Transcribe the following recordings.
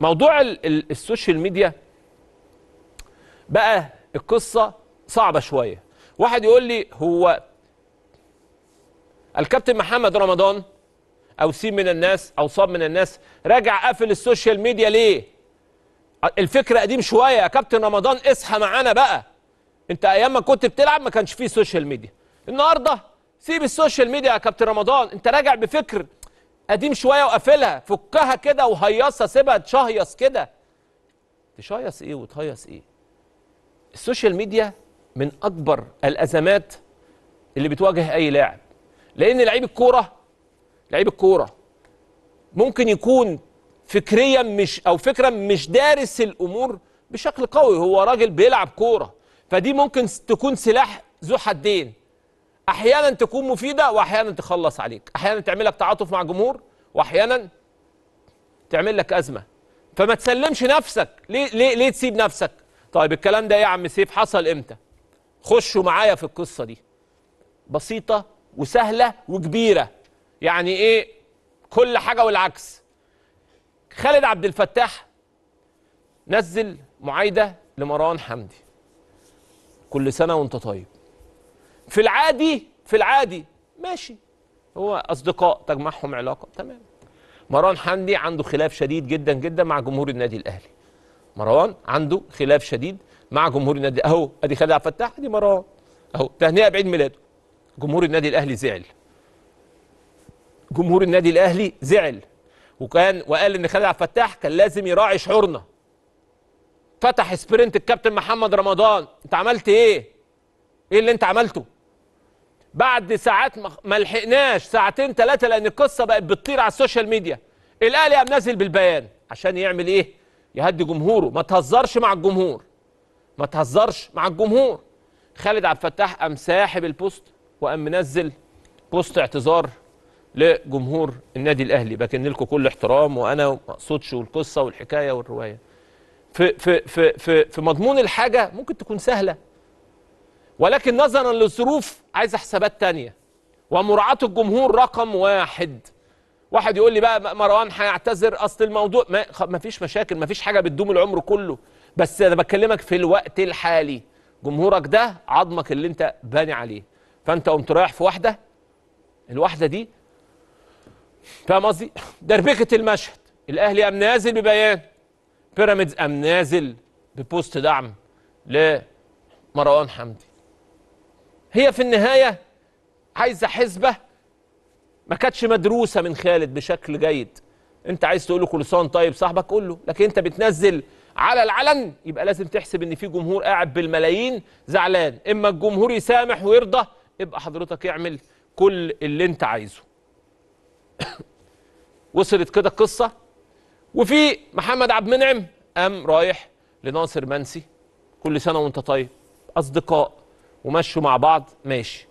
موضوع السوشيال ميديا بقى القصة صعبة شوية واحد يقول لي هو الكابتن محمد رمضان او سين من الناس او صاب من الناس راجع قافل السوشيال ميديا ليه الفكرة قديم شوية يا كابتن رمضان اصحى معانا بقى انت ايام ما كنت بتلعب ما كانش فيه سوشيال ميديا النهاردة سيب السوشيال ميديا يا كابتن رمضان انت راجع بفكر قديم شويه وقافلها فكها كده وهيصها سيبها تشهيص كده تشهيص ايه وتهيص ايه السوشيال ميديا من اكبر الازمات اللي بتواجه اي لاعب لان لعيب الكوره لعيب الكوره ممكن يكون فكريا مش او فكرا مش دارس الامور بشكل قوي هو راجل بيلعب كوره فدي ممكن تكون سلاح ذو حدين احيانا تكون مفيده واحيانا تخلص عليك احيانا تعمل لك تعاطف مع جمهور واحيانا تعمل لك ازمه فما تسلمش نفسك ليه ليه ليه تسيب نفسك طيب الكلام ده يا عم سيف حصل امتى خشوا معايا في القصه دي بسيطه وسهله وكبيره يعني ايه كل حاجه والعكس خالد عبد الفتاح نزل معايده لمروان حمدي كل سنه وانت طيب في العادي في العادي ماشي هو اصدقاء تجمعهم علاقه تمام مروان حمدي عنده خلاف شديد جدا جدا مع جمهور النادي الاهلي مروان عنده خلاف شديد مع جمهور النادي اهو ادي خالد عبد الفتاح ادي مروان اهو تهنئه بعيد ميلاده جمهور النادي الاهلي زعل جمهور النادي الاهلي زعل وكان وقال ان خالد عبد الفتاح كان لازم يراعي شعورنا فتح سبرنت الكابتن محمد رمضان انت عملت ايه ايه اللي انت عملته بعد ساعات ما لحقناش ساعتين ثلاثه لان القصه بقت بتطير على السوشيال ميديا الاهلي قام نازل بالبيان عشان يعمل ايه يهدي جمهوره ما تهزرش مع الجمهور ما تهزرش مع الجمهور خالد عبد الفتاح قام ساحب البوست وقام منزل بوست اعتذار لجمهور النادي الاهلي بكن لكم كل احترام وانا ما اقصدش والقصه والحكايه والروايه في في في في في مضمون الحاجه ممكن تكون سهله ولكن نظرا للظروف عايز حسابات تانية ومراعاة الجمهور رقم واحد واحد يقول لي بقى مروان هيعتذر اصل الموضوع ما مفيش مشاكل مفيش حاجه بتدوم العمر كله بس انا بكلمك في الوقت الحالي جمهورك ده عظمك اللي انت باني عليه فانت قمت رايح في واحده الواحده دي فاهم قصدي دربكه المشهد الاهلي قام نازل ببيان بيراميدز قام نازل ببوست دعم لمروان حمدي هي في النهاية عايزة حسبة ما كانتش مدروسة من خالد بشكل جيد انت عايز تقول له كل سنه طيب صاحبك قول له لكن انت بتنزل على العلن يبقى لازم تحسب ان في جمهور قاعد بالملايين زعلان اما الجمهور يسامح ويرضى يبقى حضرتك اعمل كل اللي انت عايزه وصلت كده القصه وفي محمد عبد المنعم قام رايح لناصر منسي كل سنه وانت طيب اصدقاء ومشوا مع بعض ماشي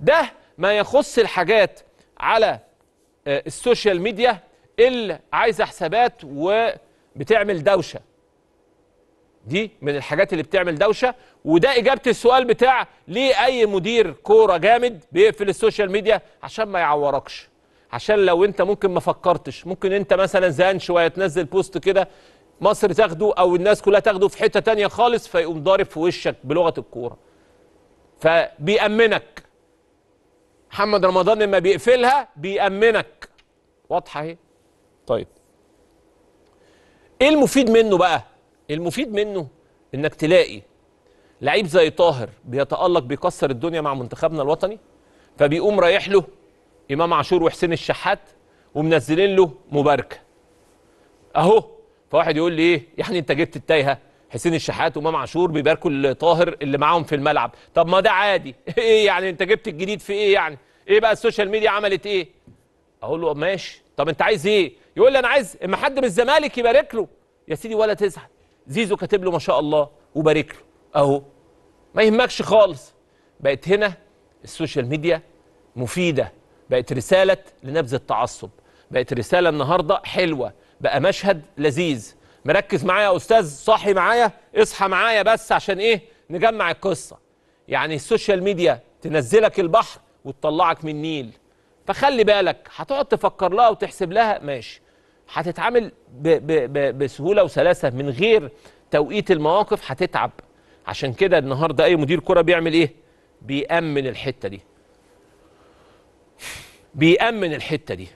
ده ما يخص الحاجات على آه، السوشيال ميديا اللي عايزه حسابات وبتعمل دوشه دي من الحاجات اللي بتعمل دوشه وده اجابه السؤال بتاع ليه اي مدير كوره جامد بيقفل السوشيال ميديا عشان ما يعوركش عشان لو انت ممكن ما فكرتش ممكن انت مثلا زهقان شويه تنزل بوست كده مصر تاخده او الناس كلها تاخده في حته تانية خالص فيقوم ضارب في وشك بلغه الكوره فبيأمنك محمد رمضان لما بيقفلها بيأمنك واضحة اهي طيب ايه المفيد منه بقى المفيد منه انك تلاقي لعيب زي طاهر بيتألق بيكسر الدنيا مع منتخبنا الوطني فبيقوم رايح له امام عاشور وحسين الشحات ومنزلين له مباركه اهو فواحد يقول لي ايه يعني انت جبت التايهه حسين الشحات وامام عاشور بيباركوا لطاهر اللي معاهم في الملعب طب ما ده عادي ايه يعني انت جبت الجديد في ايه يعني ايه بقى السوشيال ميديا عملت ايه اقول له ماشي طب انت عايز ايه يقول لي انا عايز اما حد من الزمالك يبارك له يا سيدي ولا تزعل زيزو كاتب له ما شاء الله وبارك له اهو ما يهمكش خالص بقت هنا السوشيال ميديا مفيده بقت رساله لنبذ التعصب بقت رساله النهارده حلوه بقى مشهد لذيذ مركز معايا يا استاذ صاحي معايا اصحى معايا بس عشان ايه نجمع القصه يعني السوشيال ميديا تنزلك البحر وتطلعك من النيل فخلي بالك هتقعد تفكر لها وتحسب لها ماشي هتتعامل بسهوله وسلاسه من غير توقيت المواقف هتتعب عشان كده النهارده اي مدير كره بيعمل ايه بيامن الحته دي بيامن الحته دي